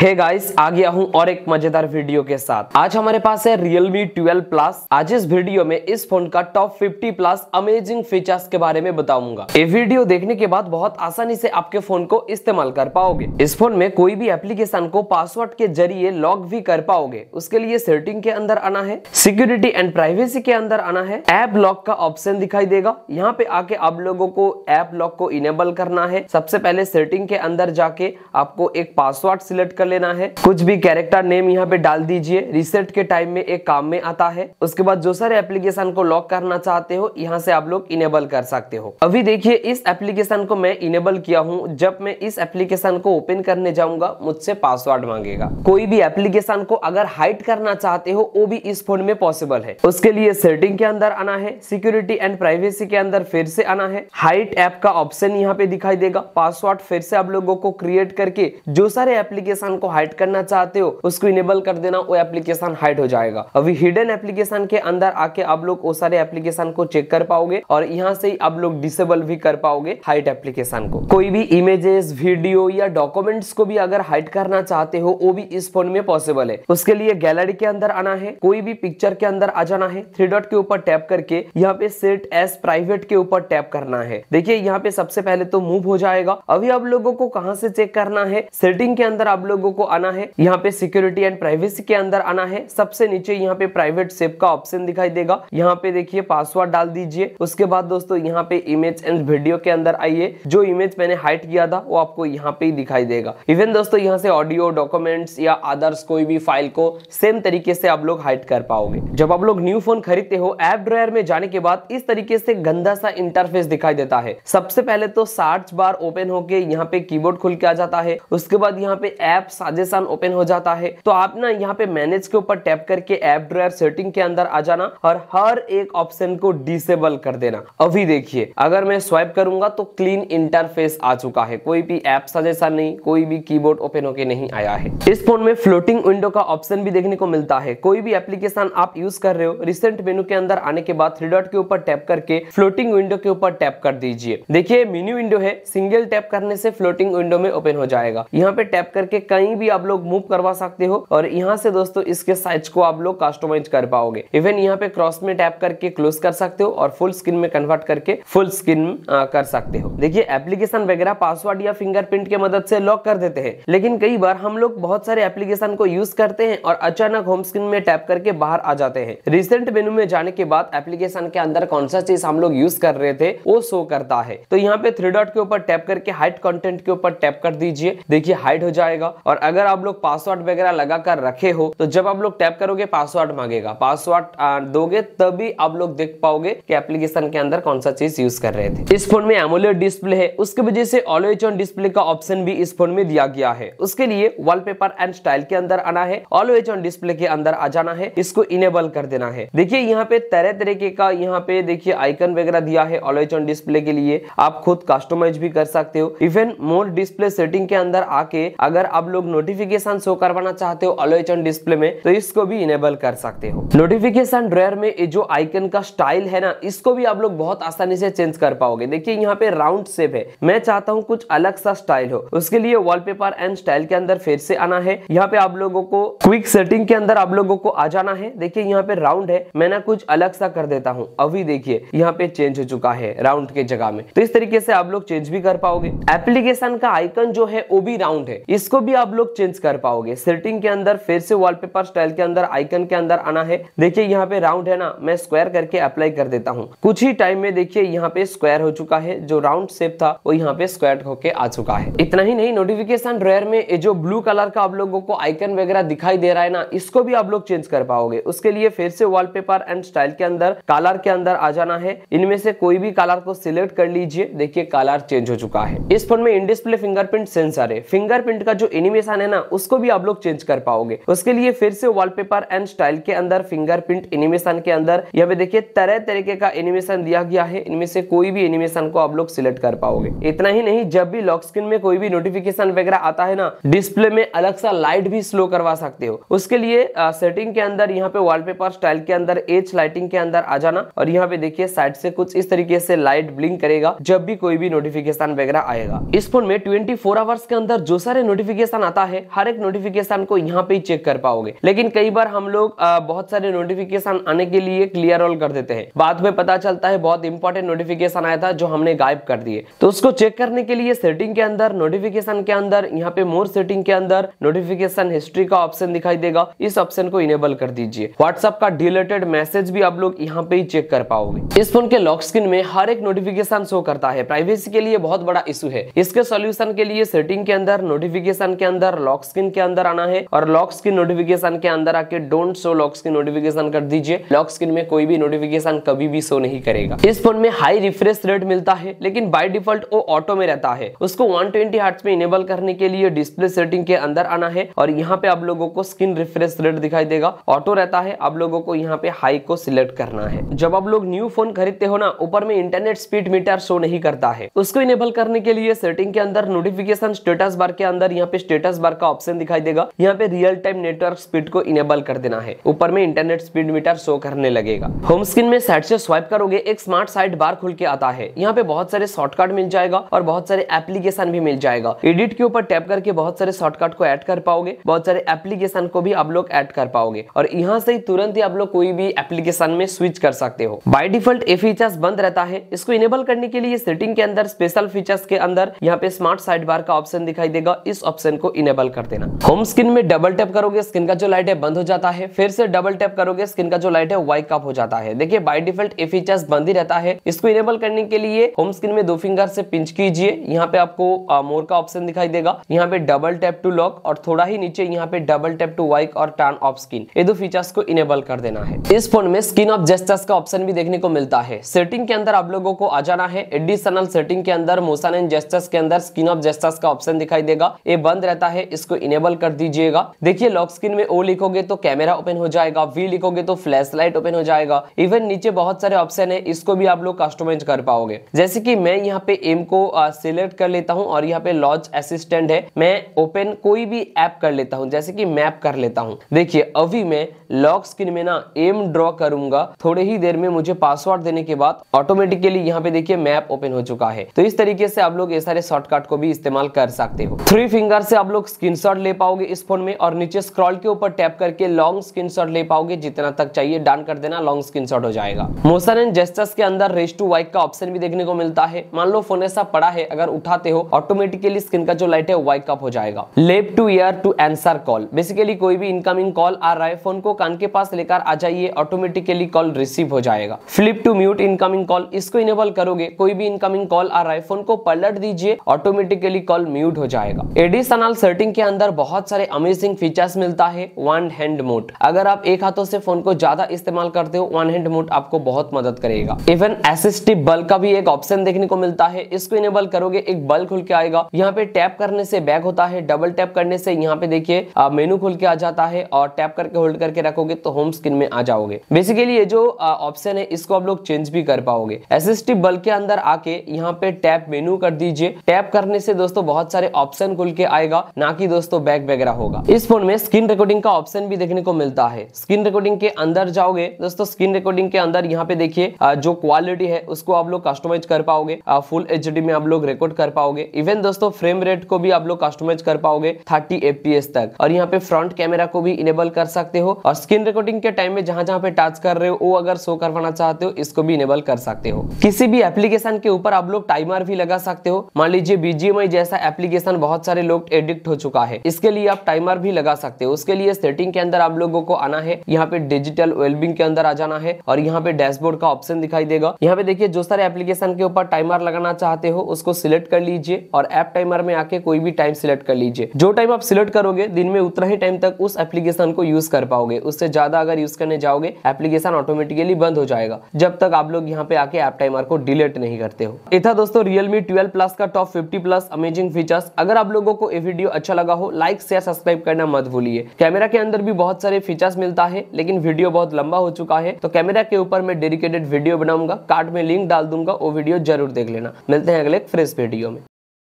हे hey guys आ गया हूँ और एक मजेदार वीडियो के साथ आज हमारे पास है Realme 12 Plus आज इस वीडियो में इस फोन का टॉप 50 प्लस अमेजिंग फीचर्स के बारे में बताऊंगा ये वीडियो देखने के बाद बहुत आसानी से आपके फोन को इस्तेमाल कर पाओगे इस फोन में कोई भी एप्लीकेशन को पासवर्ड के जरिए लॉग भी कर पाओगे उसके लिए सेटिंग के अंदर आना है सिक्योरिटी एंड प्राइवेसी के अंदर आना है एप लॉक का ऑप्शन दिखाई देगा यहाँ पे आके आप लोगों को एप लॉक को इनेबल करना है सबसे पहले सेटिंग के अंदर जाके आपको एक पासवर्ड सिलेक्ट कर लेना है कुछ भी कैरेक्टर नेम यहाँ पे डाल दीजिए रिसेट के टाइम में एक काम में आता है उसके बाद जो सारे एप्लीकेशन को लॉक करना चाहते हो यहाँ से आप लोग इनेबल कर सकते हो अभी देखिए इस एप्लीकेशन को मैं इनेबल किया हूँ जब मैं इस एप्लीकेशन को ओपन करने जाऊंगा मुझसे पासवर्ड मांगेगा कोई भी एप्लीकेशन को अगर हाइट करना चाहते हो वो भी इस फोन में पॉसिबल है उसके लिए सेटिंग के अंदर आना है सिक्योरिटी एंड प्राइवेसी के अंदर फिर से आना है हाइट ऐप का ऑप्शन यहाँ पे दिखाई देगा पासवर्ड फिर से आप लोगों को क्रिएट करके जो सारे एप्लीकेशन एप्लीकेशन को हाइड करना चाहते हो उसको इनेबल कर देना वो एप्लीकेशन हाइड हो जाएगा अभी हिडन एप्लीकेशन के अंदर आके आप लोग वो सारे एप्लीकेशन को चेक कर पाओगे और यहाँ से ही आप लोग डिसेबल भी कर पाओगे हाइट एप्लीकेशन को कोई भी इमेजेस वीडियो या डॉक्यूमेंट्स को भी अगर हाइड करना चाहते हो वो भी इस फोन में पॉसिबल है उसके लिए गैलरी के अंदर आना है कोई भी पिक्चर के अंदर आ जाना है थ्री डॉट के ऊपर टैप करके यहाँ पे सेट एस प्राइवेट के ऊपर टैप करना है देखिए यहाँ पे सबसे पहले तो मूव हो जाएगा अभी आप लोगों को कहा से चेक करना है सेटिंग के अंदर आप लोगों लोगों को आना है यहाँ पे सिक्योरिटी एंड प्राइवेसी के अंदर आना है सबसे नीचे यहाँ पे प्राइवेट सेफ का ऑप्शन दिखाई देगा यहाँ पे देखिए पासवर्ड डाल दीजिए उसके बाद दोस्तों यहाँ पे इमेज एंड वीडियो के अंदर आइए जो इमेज मैंने हाइट किया था वो आपको यहाँ पे दिखाई देगा इवन दोस्तों यहाँ से ऑडियो डॉक्यूमेंट्स या अदर्स कोई भी फाइल को सेम तरीके से आप लोग हाइट कर पाओगे जब आप लोग न्यू फोन खरीदते हो एप ड्रायर में जाने के बाद इस तरीके से गंदा सा इंटरफेस दिखाई देता है सबसे पहले तो सर्च बार ओपन होके यहाँ पे कीबोर्ड खुल के आ जाता है उसके बाद यहाँ पे एप्स साजेशन ओपन हो जाता है तो आप ना यहाँ पे मैनेज के ऊपर टैप करके एप ड्रायर सेटिंग के अंदर आ जाना और हर एक ऑप्शन को डिसेबल कर देना अभी देखिए अगर मैं स्वाइप करूंगा तो क्लीन इंटरफेस आ चुका है कोई भी एप सजेशन नहीं कोई भी कीबोर्ड ओपन होके नहीं आया है इस फोन में फ्लोटिंग विंडो का ऑप्शन भी देखने को मिलता है कोई भी एप्लीकेशन आप यूज कर रहे हो रिसेंट मेनू के अंदर आने के बाद थ्री डॉट के ऊपर टैप करके फ्लोटिंग विंडो के ऊपर टैप कर दीजिए देखिए मेन्यू विंडो है सिंगल टैप करने से फ्लोटिंग विंडो में ओपन हो जाएगा यहाँ पे टैप करके कई कहीं भी आप लोग मूव करवा सकते हो और यहाँ से दोस्तों इसके साइज को आप लोग कस्टमाइज कर पाओगे इवन यहाँ पे क्रॉस में टैप करके क्लोज कर सकते हो और फुल स्क्रीन में कन्वर्ट करके फुल स्क्रीन कर सकते हो देखिए एप्लीकेशन वगैरह पासवर्ड या फिंगरप्रिंट के मदद से लॉक कर देते हैं लेकिन कई बार हम लोग बहुत सारे एप्लीकेशन को यूज करते हैं और अचानक होम स्क्रीन में टैप करके बाहर आ जाते हैं रिसेंट मेनू में जाने के बाद एप्लीकेशन के अंदर कौन सा चीज हम लोग यूज कर रहे थे वो शो करता है तो यहाँ पे थ्री डॉट के ऊपर टैप करके हाइट कंटेंट के ऊपर टैप कर दीजिए देखिए हाइट हो जाएगा और और अगर आप लोग पासवर्ड वगैरह लगा कर रखे हो तो जब आप लोग टैप करोगे पासवर्ड मांगेगा पासवर्ड दोगे तभी आप लोग देख पाओगे कि एप्लीकेशन के अंदर कौन सा चीज यूज कर रहे थे इस फोन में एमोलेट डिस्प्ले है उसकी वजह से ऑलवेज ऑन डिस्प्ले का ऑप्शन भी इस फोन में दिया गया है उसके लिए वॉल एंड स्टाइल के अंदर आना है ऑलवेज ऑन डिस्प्ले के अंदर आ जाना है इसको इनेबल कर देना है देखिए यहाँ पे तरह तरीके का यहाँ पे देखिए आइकन वगैरह दिया है ऑलवेज ऑन डिस्प्ले के लिए आप खुद कस्टमाइज भी कर सकते हो इवन मोर डिस्प्ले सेटिंग के अंदर आके अगर आप लोग नोटिफिकेशन शो करवाना चाहते हो अलोचन डिस्प्ले में तो इसको भी इनेबल कर सकते हो नोटिफिकेशन ड्रेयर में ये जो आइकन का स्टाइल है ना इसको भी आप लोग बहुत आसानी से चेंज कर पाओगे देखिए यहाँ पे राउंड शेप है मैं चाहता हूँ कुछ अलग सा स्टाइल हो उसके लिए वॉलपेपर एंड स्टाइल के अंदर फिर से आना है यहाँ पे आप लोगों को क्विक सेटिंग के अंदर आप लोगों को आ जाना है देखिए यहाँ पे राउंड है मैं ना कुछ अलग सा कर देता हूँ अभी देखिए यहाँ पे चेंज हो चुका है राउंड के जगह में तो इस तरीके से आप लोग चेंज भी कर पाओगे एप्लीकेशन का आइकन जो है वो भी राउंड है इसको भी आप आप लोग चेंज कर पाओगे सेटिंग के अंदर फिर से वॉलपेपर स्टाइल के अंदर आइकन के अंदर आना है देखिए यहाँ पे राउंड है ना मैं स्क्वायर करके अप्लाई कर देता हूँ कुछ ही टाइम में देखिए यहाँ पे स्क्वायर हो चुका है जो राउंड शेप था वो यहाँ पे स्क्वायर होके आ चुका है इतना ही नहीं नोटिफिकेशन ड्रेयर में जो ब्लू कलर का आप लोगों को आइकन वगैरह दिखाई दे रहा है ना इसको भी आप लोग चेंज कर पाओगे उसके लिए फिर से वॉल एंड स्टाइल के अंदर कलर के अंदर आ जाना है इनमें से कोई भी कलर को सिलेक्ट कर लीजिए देखिए कलर चेंज हो चुका है इस फोन में इन डिस्प्ले फिंगरप्रिंट सेंसर है फिंगरप्रिंट का जो एनिमी एनिमेशन है ना उसको भी आप लोग चेंज कर पाओगे उसके लिए फिर से वॉलपेपर एंड स्टाइल के अंदर फिंगरप्रिंट एनिमेशन के अंदर यहाँ पे देखिए तरह तरीके का एनिमेशन दिया गया है इनमें से कोई भी एनिमेशन को आप लोग सिलेक्ट कर पाओगे इतना ही नहीं जब भी लॉक स्क्रीन में कोई भी नोटिफिकेशन वगैरह आता है ना डिस्प्ले में अलग सा लाइट भी स्लो करवा सकते हो उसके लिए सेटिंग के अंदर यहाँ पे वॉलपेपर स्टाइल के अंदर एच लाइटिंग के अंदर आ जाना और यहाँ पे देखिए साइड से कुछ इस तरीके से लाइट ब्लिंक करेगा जब भी कोई भी नोटिफिकेशन वगैरह आएगा इस फोन में ट्वेंटी आवर्स के अंदर जो सारे नोटिफिकेशन आता है हर एक नोटिफिकेशन को यहाँ पे चेक कर पाओगे लेकिन कई बार हम लोग बहुत सारे नोटिफिकेशन आने के लिए क्लियर ऑल कर देते हैं बाद में पता चलता है बहुत इंपॉर्टेंट नोटिफिकेशन आया था जो हमने गायब कर दिए तो उसको चेक करने के लिए सेटिंग के अंदर नोटिफिकेशन के अंदर यहाँ पे मोर सेटिंग के अंदर नोटिफिकेशन हिस्ट्री का ऑप्शन दिखाई देगा इस ऑप्शन को इनेबल कर दीजिए व्हाट्सअप का डिलेटेड मैसेज भी आप लोग यहाँ पे ही चेक कर पाओगे इस फोन के लॉक स्क्रीन में हर एक नोटिफिकेशन शो करता है प्राइवेसी के लिए बहुत बड़ा इशू है इसके सोल्यूशन के लिए सेटिंग के अंदर नोटिफिकेशन के अंदर अंदर लॉक स्क्रीन के अंदर आना है और लॉक स्क्रीन नोटिफिकेशन के अंदर आके don't show lock screen notification कर दीजिए लॉक स्क्रीन में कोई भी नोटिफिकेशन कभी भी शो नहीं करेगा इस फोन में हाई रिफ्रेश रेट मिलता है लेकिन बाय डिफॉल्ट वो ऑटो में रहता है उसको 120 ट्वेंटी में इनेबल करने के लिए डिस्प्ले सेटिंग के अंदर आना है और यहाँ पे आप लोगों को स्क्रीन रिफ्रेश रेट दिखाई देगा ऑटो रहता है आप लोगों को यहाँ पे हाई को सिलेक्ट करना है जब आप लोग न्यू फोन खरीदते हो ना ऊपर में इंटरनेट स्पीड मीटर शो नहीं करता है उसको इनेबल करने के लिए सेटिंग के अंदर नोटिफिकेशन स्टेटस बार के अंदर यहाँ पे स्टेटस स्टेटस बार का ऑप्शन दिखाई देगा यहाँ पे रियल टाइम नेटवर्क स्पीड को इनेबल कर देना है ऊपर में इंटरनेट स्पीड मीटर शो करने लगेगा होम स्क्रीन में साइड से स्वाइप करोगे एक स्मार्ट साइड बार खुल के आता है यहाँ पे बहुत सारे शॉर्टकट मिल जाएगा और बहुत सारे एप्लीकेशन भी मिल जाएगा एडिट के ऊपर टैप करके बहुत सारे शॉर्टकट को एड कर पाओगे बहुत सारे एप्लीकेशन को भी आप लोग एड कर पाओगे और यहाँ से तुरंत ही आप लोग कोई भी एप्लीकेशन में स्विच कर सकते हो बाई डिफॉल्ट ए फीचर्स बंद रहता है इसको इनेबल करने के लिए सेटिंग के अंदर स्पेशल फीचर्स के अंदर यहाँ पे स्मार्ट साइड बार का ऑप्शन दिखाई देगा इस ऑप्शन को इनेबल कर देना होम स्क्रीन में डबल टैप करोगे स्किन का जो लाइट है बंद हो जाता है फिर से डबल टैप करोगे स्किन का जो लाइट है वाइक अप हो जाता है देखिए बाई डिफॉल्ट ये फीचर्स बंद ही रहता है इसको इनेबल करने के लिए होम स्क्रीन में दो फिंगर से पिंच कीजिए यहाँ पे आपको मोर का ऑप्शन दिखाई देगा यहाँ पे डबल टैप टू लॉक और थोड़ा ही नीचे यहाँ पे डबल टैप टू वाइक और टर्न ऑफ स्क्रीन ये दो फीचर्स को इनेबल कर देना है इस फोन में स्क्रीन ऑफ जेस्टर्स का ऑप्शन भी देखने को मिलता है सेटिंग के अंदर आप लोगों को आ जाना है एडिशनल सेटिंग के अंदर मोशन एंड जेस्टर्स के अंदर स्क्रीन ऑफ जेस्टर्स का ऑप्शन दिखाई देगा ये बंद रहता आता है इसको इनेबल कर दीजिएगा देखिए लॉक स्क्रीन में ओ लिखोगे तो कैमरा ओपन हो जाएगा वी लिखोगे तो फ्लैश लाइट ओपन हो जाएगा इवन नीचे बहुत सारे ऑप्शन है इसको भी आप लोग कस्टमाइज कर पाओगे जैसे की मैं यहाँ पे एम को सिलेक्ट कर लेता हूँ और यहाँ पे लॉन्च असिस्टेंट है मैं ओपन कोई भी ऐप कर लेता हूँ जैसे की मैप कर लेता हूँ देखिए अभी मैं लॉक स्क्रीन में ना एम ड्रॉ करूंगा थोड़े ही देर में मुझे पासवर्ड देने के बाद ऑटोमेटिकली यहाँ पे देखिए मैप ओपन हो चुका है तो इस तरीके से आप लोग ये सारे शॉर्टकट को भी इस्तेमाल कर सकते हो थ्री फिंगर से आप लोग लोग स्क्रीनशॉट ले पाओगे इस फोन में और नीचे स्क्रॉल के ऊपर टैप करके लॉन्ग स्क्रीनशॉट ले पाओगे जितना तक चाहिए डान कर देना लॉन्ग स्क्रीनशॉट हो जाएगा मोशन एंड जेस्टर्स के अंदर रेस टू वाइक का ऑप्शन भी देखने को मिलता है मान लो फोन ऐसा पड़ा है अगर उठाते हो ऑटोमेटिकली स्क्रीन का जो लाइट है वाइक अप हो जाएगा लेप to ear to answer call basically कोई भी इनकमिंग कॉल आ रहा है फोन को कान के पास लेकर आ जाइए ऑटोमेटिकली कॉल रिसीव हो जाएगा flip to mute incoming call इसको इनेबल करोगे कोई भी इनकमिंग कॉल आ रहा है फोन को पलट दीजिए ऑटोमेटिकली कॉल म्यूट हो जाएगा एडिशनल थर्टीन के अंदर बहुत सारे अमेजिंग फीचर्स मिलता है वन हैंड मोड अगर आप एक हाथों से फोन को ज्यादा इस्तेमाल करते हो वन हैंड मोड आपको बहुत मदद करेगा इवन एसिस्टिव बल का भी एक ऑप्शन देखने को मिलता है इसको इनेबल करोगे एक बल्ब खुल के आएगा यहाँ पे टैप करने से बैक होता है डबल टैप करने से यहाँ पे देखिए मेनू खुल के आ जाता है और टैप करके होल्ड करके रखोगे तो होम स्क्रीन में आ जाओगे बेसिकली ये जो ऑप्शन है इसको आप लोग चेंज भी कर पाओगे एसिस्टिव बल्ब के अंदर आके यहाँ पे टैप मेनू कर दीजिए टैप करने से दोस्तों बहुत सारे ऑप्शन खुल के आएगा ना कि दोस्तों बैक वगैरह होगा इस फोन में स्क्रीन रिकॉर्डिंग का ऑप्शन भी देखने को मिलता है स्क्रीन रिकॉर्डिंग के अंदर जाओगे दोस्तों स्क्रीन रिकॉर्डिंग के अंदर यहाँ पे देखिए जो क्वालिटी है उसको आप लोग कस्टमाइज कर पाओगे फुल एच में आप लोग रिकॉर्ड कर पाओगे इवन दोस्तों फ्रेम रेट को भी आप लोग कस्टमाइज कर पाओगे थर्टी एफ तक और यहाँ पे फ्रंट कैमरा को भी इनेबल कर सकते हो और स्क्रीन रिकॉर्डिंग के टाइम में जहां जहां पे टच कर रहे हो वो अगर शो करवाना चाहते हो इसको भी इनेबल कर सकते हो किसी भी एप्लीकेशन के ऊपर आप लोग टाइमर भी लगा सकते हो मान लीजिए बीजीएमआई जैसा एप्लीकेशन बहुत सारे लोग एडिट डिटेक्ट हो चुका है इसके लिए आप टाइमर भी लगा सकते हो उसके लिए सेटिंग के अंदर आप लोगों को आना है यहाँ पे डिजिटल वेलबिंग के अंदर आ जाना है और यहाँ पे डैशबोर्ड का ऑप्शन दिखाई देगा यहाँ पे देखिए जो सारे एप्लीकेशन के ऊपर टाइमर लगाना चाहते हो उसको सिलेक्ट कर लीजिए और एप टाइमर में आके कोई भी टाइम सिलेक्ट कर लीजिए जो टाइम आप सिलेक्ट करोगे दिन में उतना ही टाइम तक उस एप्लीकेशन को यूज कर पाओगे उससे ज्यादा अगर यूज करने जाओगे एप्लीकेशन ऑटोमेटिकली बंद हो जाएगा जब तक आप लोग यहाँ पे आके एप टाइमर को डिलीट नहीं करते हो इधर दोस्तों रियलमी ट्वेल्व प्लस का top fifty plus amazing features अगर आप लोगों को ये वीडियो वीडियो अच्छा लगा हो लाइक शेयर सब्सक्राइब करना मत भूलिए कैमरा के अंदर भी बहुत सारे फीचर्स मिलता है लेकिन वीडियो बहुत लंबा हो चुका है तो कैमरा के ऊपर मैं डेडिकेटेड वीडियो बनाऊंगा कार्ड में लिंक डाल दूंगा वो वीडियो जरूर देख लेना मिलते हैं अगले फ्रेश वीडियो में